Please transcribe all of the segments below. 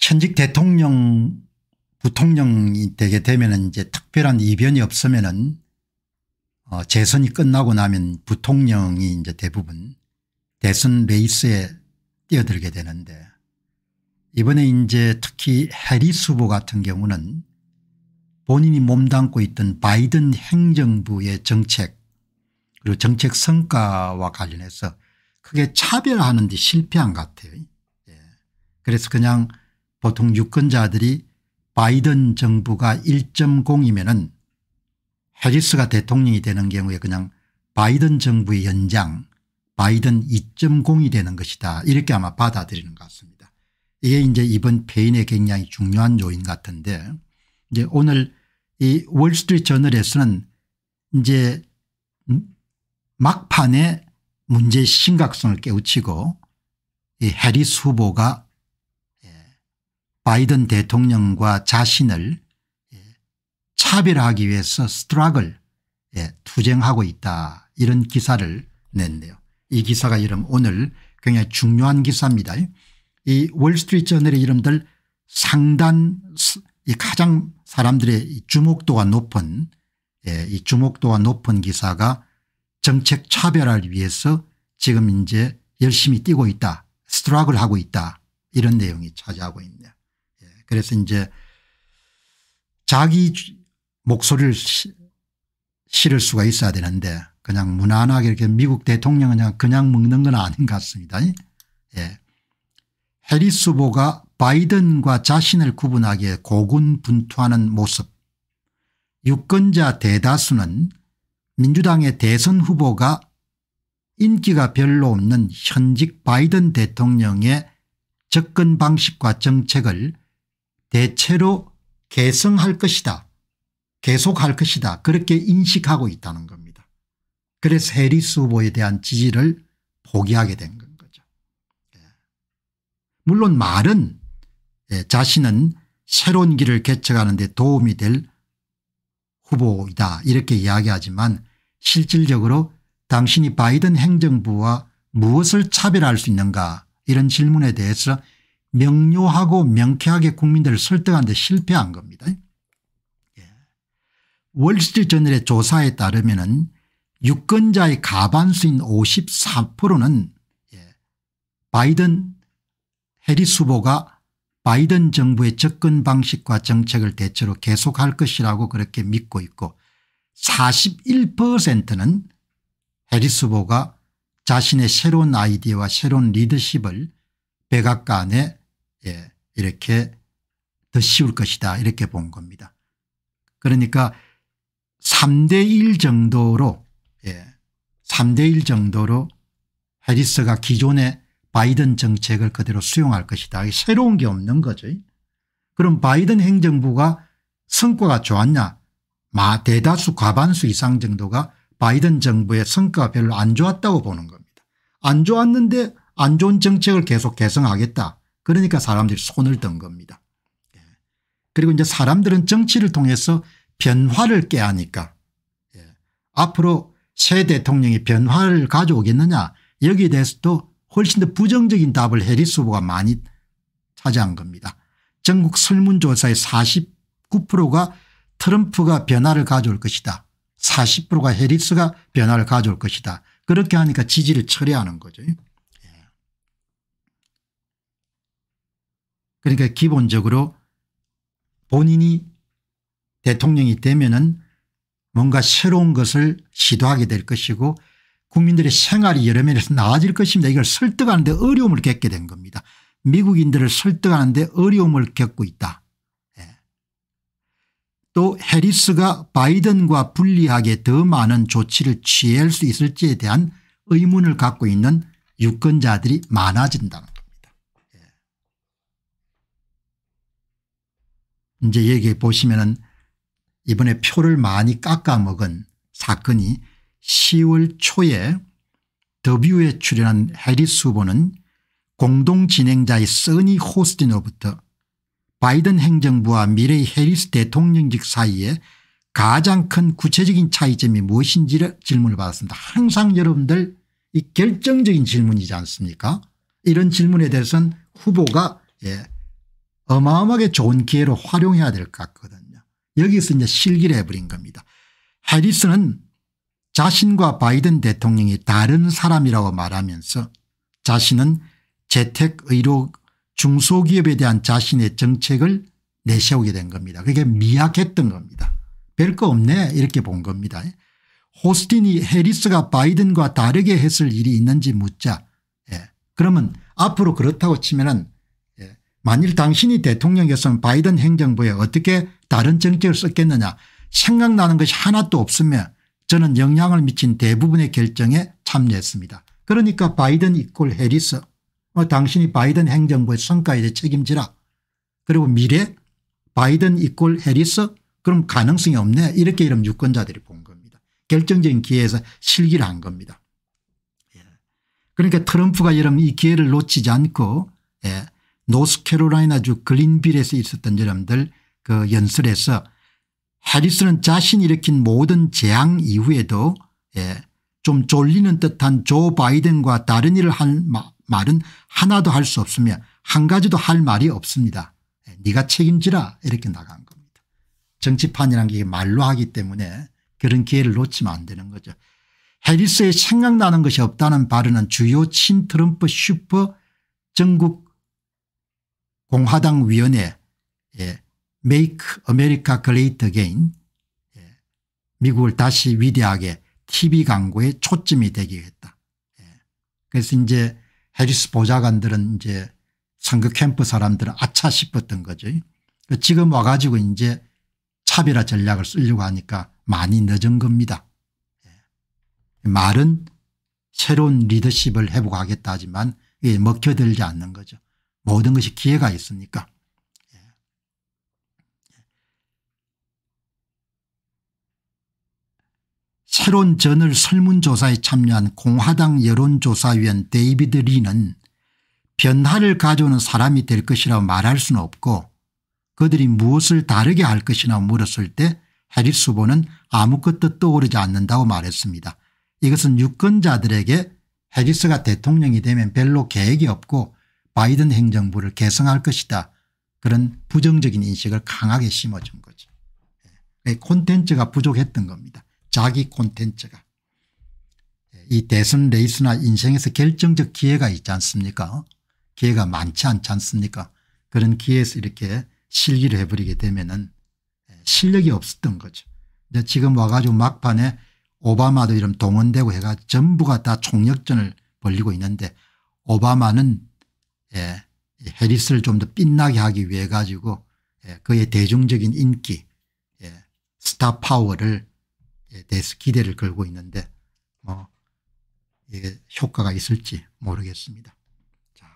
현직 대통령 부통령이 되게 되면 이제 특별한 이변이 없으면은 어 재선이 끝나고 나면 부통령이 이제 대부분 대선 레이스에 뛰어들게 되는데 이번에 이제 특히 해리스 후보 같은 경우는 본인이 몸담고 있던 바이든 행정부의 정책 그리고 정책 성과와 관련해서 크게 차별하는 데 실패한 것 같아요. 예. 그래서 그냥 보통 유권자들이 바이든 정부가 1.0이면 은 해리스가 대통령이 되는 경우에 그냥 바이든 정부의 연장 바이든 2.0이 되는 것이다 이렇게 아마 받아들이는 것 같습니다. 이게 이제 이번 페인의 굉장히 중요한 요인 같은데 이제 오늘 이 월스트리트 저널에서는 이제 막판에 문제의 심각성을 깨우치고 이 해리스 후보가 바이든 대통령과 자신을 예, 차별하기 위해서 스트락을 예, 투쟁하고 있다 이런 기사를 냈네요. 이 기사가 이름 오늘 굉장히 중요한 기사입니다. 이 월스트리트저널의 이름들 상단 가장 사람들의 주목도가 높은 예, 이 주목도가 높은 기사가 정책 차별화를 위해서 지금 이제 열심히 뛰고 있다 스트락을 하고 있다 이런 내용이 차지하고 있네요. 그래서 이제 자기 목소리를 실을 수가 있어야 되는데 그냥 무난하게 이렇게 미국 대통령은 그냥, 그냥 먹는 건 아닌 것 같습니다. 예. 해리스 보가 바이든과 자신을 구분하기에 고군분투하는 모습 유권자 대다수는 민주당의 대선 후보가 인기가 별로 없는 현직 바이든 대통령의 접근 방식과 정책을 대체로 계승할 것이다. 계속할 것이다. 그렇게 인식하고 있다는 겁니다. 그래서 해리스 후보에 대한 지지를 포기하게 된 거죠. 예. 물론 말은 예, 자신은 새로운 길을 개척하는 데 도움이 될 후보이다 이렇게 이야기하지만 실질적으로 당신이 바이든 행정부와 무엇을 차별할 수 있는가 이런 질문에 대해서 명료하고 명쾌하게 국민들을 설득하는 데 실패한 겁니다. 예. 월스트리트저널의 조사에 따르면 유권자의 가반수인 54%는 예. 바이든 해리스 후보가 바이든 정부의 접근 방식과 정책을 대체로 계속할 것이라고 그렇게 믿고 있고 41%는 해리스 후보가 자신의 새로운 아이디어와 새로운 리더십을 백악관에 예, 이렇게 더 쉬울 것이다 이렇게 본 겁니다. 그러니까 3대1 정도로 예, 3대1 정도로 해리스가 기존의 바이든 정책을 그대로 수용할 것이다. 새로운 게 없는 거죠. 그럼 바이든 행정부가 성과가 좋았냐 마 대다수 과반수 이상 정도가 바이든 정부의 성과가 별로 안 좋았다고 보는 겁니다. 안 좋았는데 안 좋은 정책을 계속 개선하겠다. 그러니까 사람들이 손을 든 겁니다. 예. 그리고 이제 사람들은 정치를 통해서 변화를 깨하니까 예. 앞으로 새 대통령이 변화를 가져오겠느냐 여기에 대해서도 훨씬 더 부정적인 답을 해리스 후보가 많이 차지한 겁니다. 전국 설문조사의 49%가 트럼프가 변화를 가져올 것이다. 40%가 해리스가 변화를 가져올 것이다. 그렇게 하니까 지지를 철회하는 거죠. 그러니까 기본적으로 본인이 대통령이 되면은 뭔가 새로운 것을 시도하게 될 것이고 국민들의 생활이 여러 면에서 나아질 것입니다. 이걸 설득하는데 어려움을 겪게 된 겁니다. 미국인들을 설득하는데 어려움을 겪고 있다. 예. 또 해리스가 바이든과 불리하게 더 많은 조치를 취할 수 있을지에 대한 의문을 갖고 있는 유권자들이 많아진다는 이제 여기 보시면은 이번에 표를 많이 깎아 먹은 사건이 10월 초에 더뷰에 출연한 해리스 후보는 공동진행자의 써니 호스틴으로부터 바이든 행정부와 미래의 해리스 대통령직 사이에 가장 큰 구체적인 차이점이 무엇인지를 질문을 받았습니다. 항상 여러분들 이 결정적인 질문이지 않습니까 이런 질문에 대해서는 후보가 예 어마어마하게 좋은 기회로 활용해야 될 것 같거든요. 여기서 이제 실기를 해버린 겁니다. 해리스는 자신과 바이든 대통령이 다른 사람이라고 말하면서 자신은 재택의료 중소기업에 대한 자신의 정책을 내세우게 된 겁니다. 그게 미약했던 겁니다. 별 거 없네 이렇게 본 겁니다. 호스틴이 해리스가 바이든과 다르게 했을 일이 있는지 묻자 예. 그러면 앞으로 그렇다고 치면 은 만일 당신이 대통령이었으면 바이든 행정부에 어떻게 다른 정책을 썼겠느냐 생각나는 것이 하나도 없으며 저는 영향을 미친 대부분의 결정에 참여했습니다. 그러니까 바이든 이꼴 해리스 어, 당신이 바이든 행정부의 성과에 대해 책임지라 그리고 미래 바이든 이꼴 해리스 그럼 가능성이 없네 이렇게 이런 유권자들이 본 겁니다. 결정적인 기회에서 실기를 한 겁니다. 예. 그러니까 트럼프가 이런 이 기회를 놓치지 않고 예. 노스캐롤라이나주 글린빌에서 있었던 여러분들 그 연설에서 해리스는 자신이 일으킨 모든 재앙 이후에도 예, 좀 졸리는 듯한 조 바이든과 다른 일을 할 마, 말은 하나도 할 수 없으며 한 가지도 할 말이 없습니다. 예, 네가 책임지라 이렇게 나간 겁니다. 정치판이란게 말로 하기 때문에 그런 기회를 놓치면 안 되는 거죠. 해리스의 생각나는 것이 없다는 발언은 주요 친 트럼프 슈퍼 전국 공화당 위원회 예, Make America Great Again 예, 미국을 다시 위대하게 TV 광고에 초점이 되기했다. 예. 그래서 이제 해리스 보좌관들은 이제 선거 캠프 사람들은 아차 싶었던 거죠. 지금 와가지고 이제 차별화 전략을 쓰려고 하니까 많이 늦은 겁니다. 예. 말은 새로운 리더십을 회복하겠다 하지만 이게 먹혀들지 않는 거죠. 모든 것이 기회가 있습니까? 새로운 전을 설문조사에 참여한 공화당 여론조사위원 데이비드 리는 변화를 가져오는 사람이 될 것이라고 말할 수는 없고 그들이 무엇을 다르게 할 것이냐 물었을 때 해리스 후보는 아무것도 떠오르지 않는다고 말했습니다. 이것은 유권자들에게 해리스가 대통령이 되면 별로 계획이 없고 바이든 행정부를 개성할 것이다. 그런 부정적인 인식을 강하게 심어준 거죠. 예. 콘텐츠가 부족했던 겁니다. 자기 콘텐츠가. 예, 이 대선 레이스나 인생에서 결정적 기회가 있지 않습니까 기회가 많지 않지 않습니까 그런 기회에서 이렇게 실기를 해버리게 되면 은 예, 실력이 없었던 거죠. 근데 지금 와가지고 막판에 오바마도 이런 동원되고 해가 전부가 다 총력전을 벌리고 있는데 오바마는 예, 해리스를 좀 더 빛나게 하기 위해 가지고 예, 그의 대중적인 인기 예, 스타 파워를 예, 대해서 기대를 걸고 있는데 뭐 이게 예, 효과가 있을지 모르겠습니다. 자,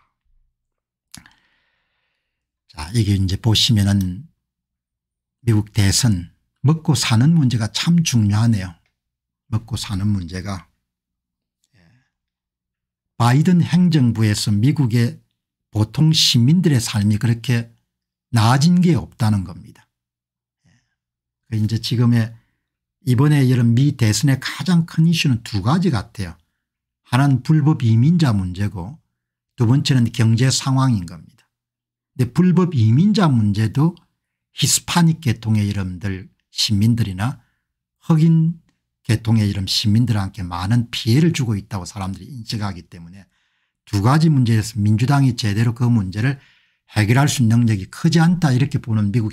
자 이게 이제 보시면은 미국 대선 먹고 사는 문제가 참 중요하네요. 먹고 사는 문제가 예. 바이든 행정부에서 미국의 보통 시민들의 삶이 그렇게 나아진 게 없다는 겁니다. 예. 이제 지금의 이번에 이런 미 대선의 가장 큰 이슈는 두 가지 같아요. 하나는 불법 이민자 문제고 두 번째는 경제 상황인 겁니다. 근데 불법 이민자 문제도 히스파닉 계통의 이름들 시민들이나 흑인 계통의 이름 시민들한테 많은 피해를 주고 있다고 사람들이 인식하기 때문에 두 가지 문제에서 민주당이 제대로 그 문제를 해결할 수 있는 능력이 크지 않다 이렇게 보는 미국